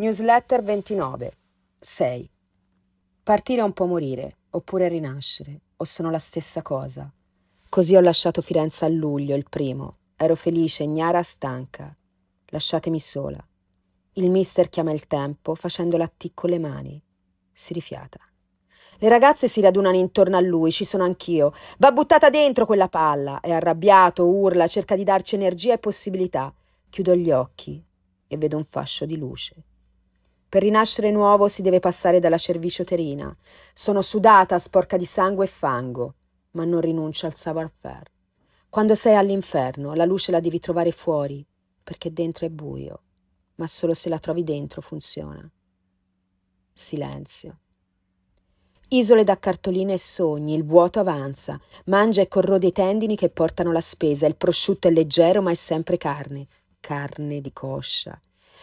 Newsletter 29. 6. Partire è un po' morire, oppure rinascere, o sono la stessa cosa. Così ho lasciato Firenze a luglio, il primo. Ero felice, ignara, stanca. Lasciatemi sola. Il mister chiama il tempo facendo la con le mani. Si rifiata. Le ragazze si radunano intorno a lui, ci sono anch'io. Va buttata dentro quella palla. È arrabbiato, urla, cerca di darci energia e possibilità. Chiudo gli occhi e vedo un fascio di luce. Per rinascere nuovo si deve passare dalla uterina. Sono sudata, sporca di sangue e fango, ma non rinuncio al savoir-faire. Quando sei all'inferno, la luce la devi trovare fuori, perché dentro è buio, ma solo se la trovi dentro funziona. Silenzio. Isole da cartoline e sogni, il vuoto avanza, mangia e corrode i tendini che portano la spesa, il prosciutto è leggero ma è sempre carne, carne di coscia.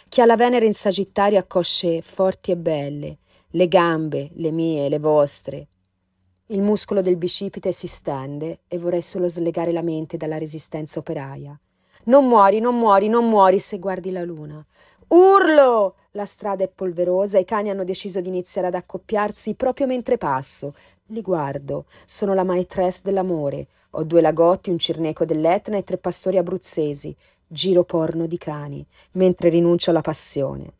Chi ha la Venere in Sagittario ha cosce forti e belle, le gambe, le mie, le vostre. Il muscolo del bicipite si stende e vorrei solo slegare la mente dalla resistenza operaia. Non muori, non muori, non muori se guardi la luna. Urlo! La strada è polverosa, i cani hanno deciso di iniziare ad accoppiarsi proprio mentre passo. Li guardo, sono la maestress dell'amore. Ho due lagotti, un cirneco dell'Etna e tre pastori abruzzesi giro porno di cani, mentre rinuncio alla passione.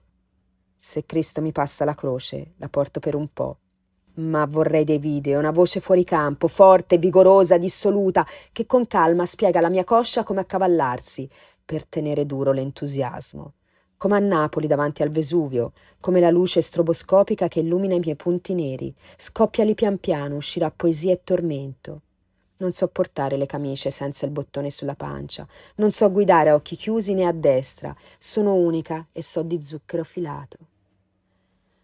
Se Cristo mi passa la croce, la porto per un po'. Ma vorrei dei video, una voce fuori campo, forte, vigorosa, dissoluta, che con calma spiega alla mia coscia come accavallarsi per tenere duro l'entusiasmo. Come a Napoli davanti al Vesuvio, come la luce stroboscopica che illumina i miei punti neri, scoppiali pian piano, uscirà poesia e tormento. Non so portare le camicie senza il bottone sulla pancia, non so guidare a occhi chiusi né a destra, sono unica e so di zucchero filato.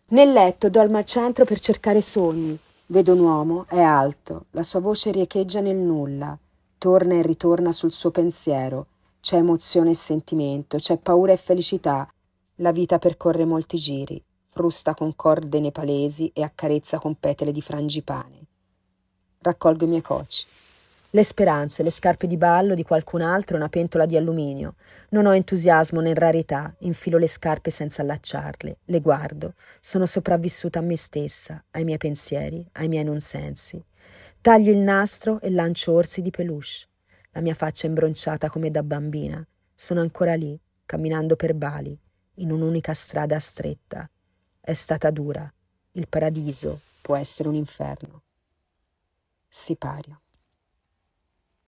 Nel letto dormo al centro per cercare sogni. Vedo un uomo, è alto, la sua voce riecheggia nel nulla, torna e ritorna sul suo pensiero. C'è emozione e sentimento, c'è paura e felicità. La vita percorre molti giri, frusta con corde nepalesi e accarezza con petele di frangipane. Raccolgo i miei cocci le speranze, le scarpe di ballo di qualcun altro e una pentola di alluminio. Non ho entusiasmo né rarità, infilo le scarpe senza allacciarle, le guardo, sono sopravvissuta a me stessa, ai miei pensieri, ai miei non sensi. Taglio il nastro e lancio orsi di peluche. La mia faccia è imbronciata come da bambina. Sono ancora lì, camminando per Bali, in un'unica strada stretta. È stata dura. Il paradiso può essere un inferno. Sipario.